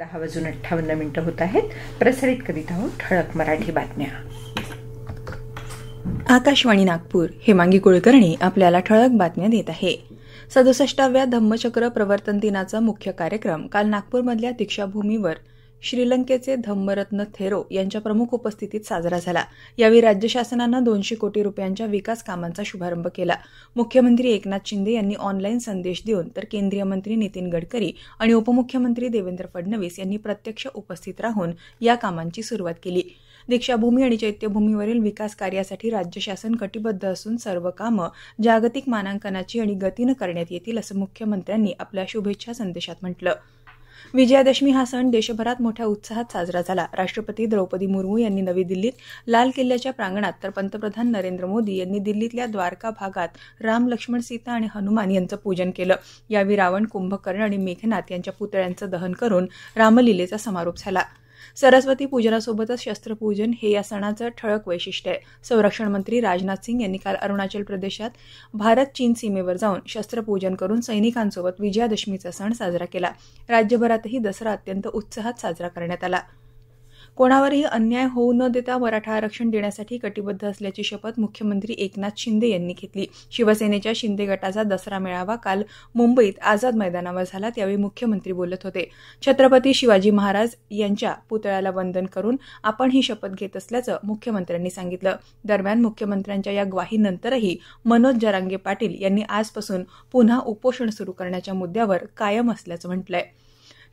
दहा वाजून अठ्ठावन्न मिनिटं होत आहेत प्रसारित करीत आहोत ठळक मराठी बातम्या आकाशवाणी नागपूर हेमांगी कुळकर्णी आपल्याला ठळक बातम्या देत आहे सदुसष्टाव्या धम्मचक्र प्रवर्तन दिनाचा मुख्य कार्यक्रम काल नागपूरमधल्या दीक्षाभूमीवर श्रीलंकेचे धम्मरत्न थेरो यांच्या प्रमुख उपस्थितीत साजरा झाला यावेळी राज्य शासनानं दोनशे कोटी रुपयांच्या विकास कामांचा शुभारंभ केला मुख्यमंत्री एकनाथ शिंदे यांनी ऑनलाईन संदेश देऊन तर केंद्रीय मंत्री नितीन गडकरी आणि उपमुख्यमंत्री देवेंद्र फडणवीस यांनी प्रत्यक्ष उपस्थित राहून या कामांची सुरुवात केली दीक्षाभूमी आणि चैत्यभूमीवरील विकास कार्यासाठी राज्य शासन कटिबद्ध असून सर्व कामं जागतिक मानांकनाची आणि गतीनं करण्यात येतील असं मुख्यमंत्र्यांनी आपल्या शुभेच्छा संदेशात म्हटलं विजयादशमी हा सण देशभरात मोठ्या उत्साहात साजरा झाला राष्ट्रपती द्रौपदी मुर्मू यांनी नवी दिल्लीत लाल किल्ल्याच्या प्रांगणात तर पंतप्रधान नरेंद्र मोदी यांनी दिल्लीतल्या द्वारका भागात राम लक्ष्मण सीता आणि हनुमान यांचं पूजन केलं यावेळी रावण कुंभकर्ण आणि मेघनाथ यांच्या पुतळ्यांचं दहन करून रामलीलेचा समारोप झाला सरस्वती पूजनासोबतच शस्त्रपूजन हे या सणाचं ठळक वैशिष्ट्य आहे संरक्षण मंत्री राजनाथ सिंग यांनी काल अरुणाचल प्रदेशात भारत चीन सीमेवर जाऊन शस्त्रपूजन करून सैनिकांसोबत विजयादशमीचा सण साजरा केला राज्यभरातही दसरा अत्यंत उत्साहात साजरा करण्यात आला कोणावरही अन्याय होऊ न देता मराठा आरक्षण देण्यासाठी कटिबद्ध असल्याची शपथ मुख्यमंत्री एकनाथ शिंदे यांनी घेतली शिवसेनेच्या शिंदे गटाचा दसरा मेळावा काल मुंबईत आझाद मैदानावर झाला त्यावेळी मुख्यमंत्री बोलत होते छत्रपती शिवाजी महाराज यांच्या पुतळ्याला वंदन करून आपण ही शपथ घेत असल्याचं मुख्यमंत्र्यांनी सांगितलं दरम्यान मुख्यमंत्र्यांच्या या ग्वाहीनंतरही मनोज जरांगे पाटील यांनी आजपासून पुन्हा उपोषण सुरू करण्याच्या मुद्द्यावर कायम असल्याचं म्हटलंय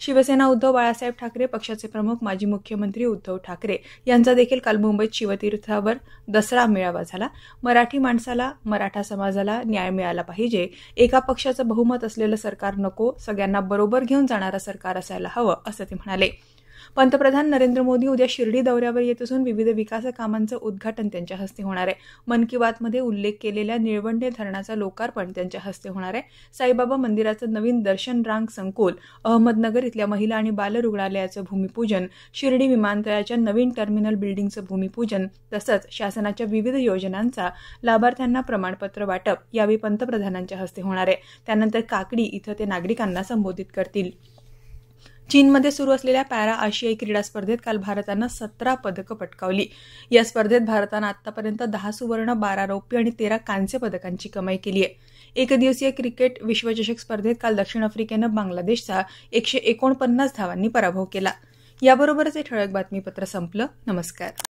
शिवसेना उद्धव बाळासाहेब ठाकरे पक्षाचे प्रमुख माजी मुख्यमंत्री उद्धव ठाकरे यांचा देखील काल मुंबईत शिवतीर्थावर दसरा मेळावा झाला मराठी माणसाला मराठा समाजाला न्याय मिळाला पाहिजे एका पक्षाचं बहुमत असलेलं सरकार नको सगळ्यांना बरोबर घेऊन जाणारं सरकार असायला हवं असं ते म्हणाले पंतप्रधान नरेंद्र मोदी उद्या शिर्डी दौऱ्यावर येत असून विविध विकास कामांचं उद्घाटन त्यांच्या हस्ते होणार आहे मन की बातमध्ये उल्लेख केलेल्या निळवंडे धरणाचा लोकार्पण त्यांच्या हस्ते होणार आहे साईबाबा मंदिराचं नवीन दर्शन रांग संकुल अहमदनगर इथल्या महिला आणि बाल रुग्णालयाचं भूमिपूजन शिर्डी विमानतळाच्या नवीन टर्मिनल बिल्डिंगचं भूमिपूजन तसंच शासनाच्या विविध योजनांचा लाभार्थ्यांना प्रमाणपत्र वाटप यावेळी पंतप्रधानांच्या हस्ते होणार आहे त्यानंतर काकडी इथं ते नागरिकांना संबोधित करतील चीनमध्ये सुरू असलेल्या पॅरा आशियाई क्रीडा स्पर्धेत काल भारतानं सतरा पदकं पटकावली या स्पर्धेत भारतानं आतापर्यंत दहा सुवर्ण बारा रौप्य आणि तेरा कांस्य पदकांची कमाई केली आहे एकदिवसीय क्रिकेट विश्वचषक स्पर्धेत काल दक्षिण आफ्रिकेनं बांगलादेशचा एकशे एकोणपन्नास धावांनी पराभव केला याबरोबरच हे ठळक बातमीपत्र संपलं नमस्कार